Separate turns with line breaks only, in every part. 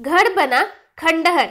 घर बना खंडहर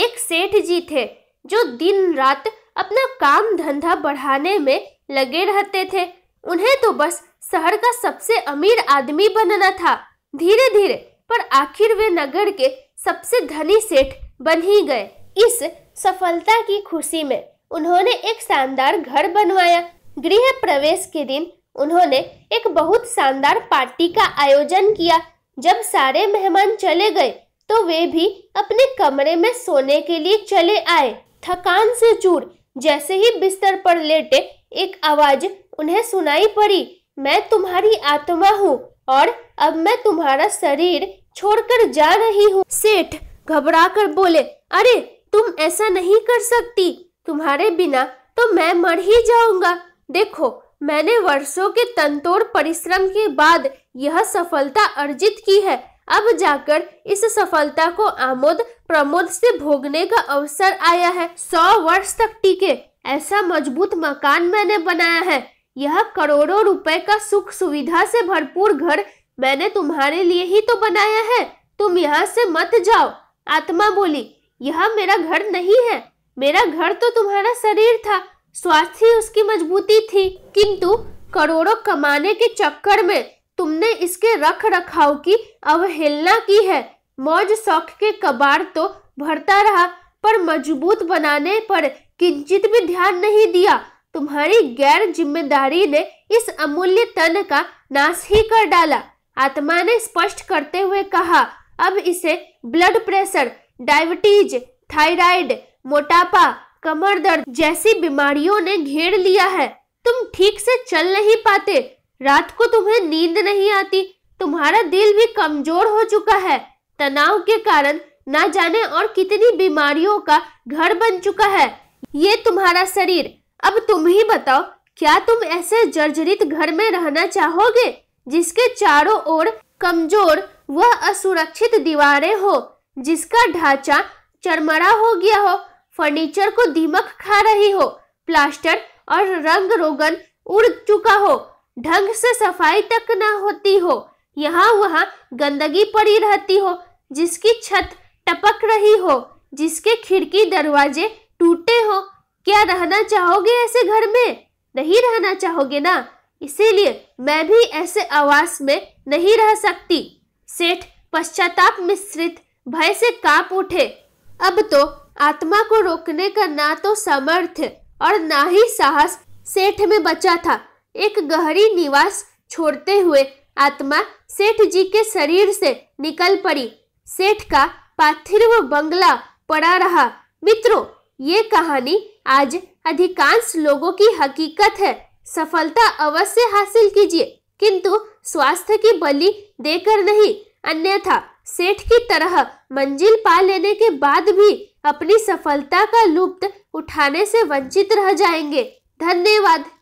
एक सेठ जी थे जो दिन रात अपना काम धंधा बढ़ाने में लगे रहते थे उन्हें तो बस शहर का सबसे अमीर आदमी बनना था धीरे धीरे पर आखिर वे नगर के सबसे धनी सेठ बन ही गए इस सफलता की खुशी में उन्होंने एक शानदार घर बनवाया गृह प्रवेश के दिन उन्होंने एक बहुत शानदार पार्टी का आयोजन किया जब सारे मेहमान चले गए तो वे भी अपने कमरे में सोने के लिए चले आए थकान से चूर जैसे ही बिस्तर पर लेटे एक आवाज उन्हें सुनाई पड़ी मैं तुम्हारी आत्मा हूँ और अब मैं तुम्हारा शरीर छोड़कर जा रही हूँ सेठ घबरा कर बोले अरे तुम ऐसा नहीं कर सकती तुम्हारे बिना तो मैं मर ही जाऊंगा देखो मैंने वर्षों के तनतोड़ परिश्रम के बाद यह सफलता अर्जित की है अब जाकर इस सफलता को आमोद प्रमोद से भोगने का अवसर आया है सौ वर्ष तक टीके ऐसा मजबूत मकान मैंने बनाया है यह करोड़ों रुपए का सुख सुविधा से भरपूर घर मैंने तुम्हारे लिए ही तो बनाया है तुम यहाँ से मत जाओ आत्मा बोली यह मेरा घर नहीं है मेरा घर तो तुम्हारा शरीर था स्वास्थ्य उसकी मजबूती थी किंतु करोड़ों कमाने के चक्कर में तुमने इसके रख रखाव की अवहेलना की है मौज शौक के कबाड़ तो भरता रहा पर मजबूत बनाने पर किंचित भी ध्यान नहीं दिया तुम्हारी गैर जिम्मेदारी ने इस अमूल्य तन का नाश ही कर डाला आत्मा ने स्पष्ट करते हुए कहा अब इसे ब्लड प्रेशर डायबिटीज थायराइड मोटापा कमर दर्द जैसी बीमारियों ने घेर लिया है तुम ठीक से चल नहीं पाते रात को तुम्हें नींद नहीं आती तुम्हारा दिल भी कमजोर हो चुका है तनाव के कारण ना जाने और कितनी बीमारियों का घर बन चुका है ये तुम्हारा शरीर अब तुम ही बताओ क्या तुम ऐसे जर्जरित घर में रहना चाहोगे जिसके चारों ओर कमजोर व असुरक्षित दीवारें हो जिसका ढांचा चरमरा हो गया हो फर्नीचर को दीमक खा रही हो प्लास्टर और रंग रोगन उड़ चुका हो ढंग से सफाई तक ना होती हो यहाँ वहाँ गंदगी पड़ी रहती हो जिसकी छत टपक रही हो जिसके खिड़की दरवाजे टूटे हो क्या रहना चाहोगे ऐसे घर में नहीं रहना चाहोगे ना इसीलिए मैं भी ऐसे आवास में नहीं रह सकती सेठ पश्चाताप मिश्रित भय से कांप उठे अब तो आत्मा को रोकने का ना तो समर्थ और ना ही साहस सेठ में बचा था एक गहरी निवास छोड़ते हुए आत्मा सेठ जी के शरीर से निकल पड़ी सेठ का पार्थिव बंगला पड़ा रहा मित्रों ये कहानी आज अधिकांश लोगों की हकीकत है सफलता अवश्य हासिल कीजिए किंतु स्वास्थ्य की बलि देकर नहीं अन्यथा सेठ की तरह मंजिल पा लेने के बाद भी अपनी सफलता का लुप्त उठाने से वंचित रह जाएंगे धन्यवाद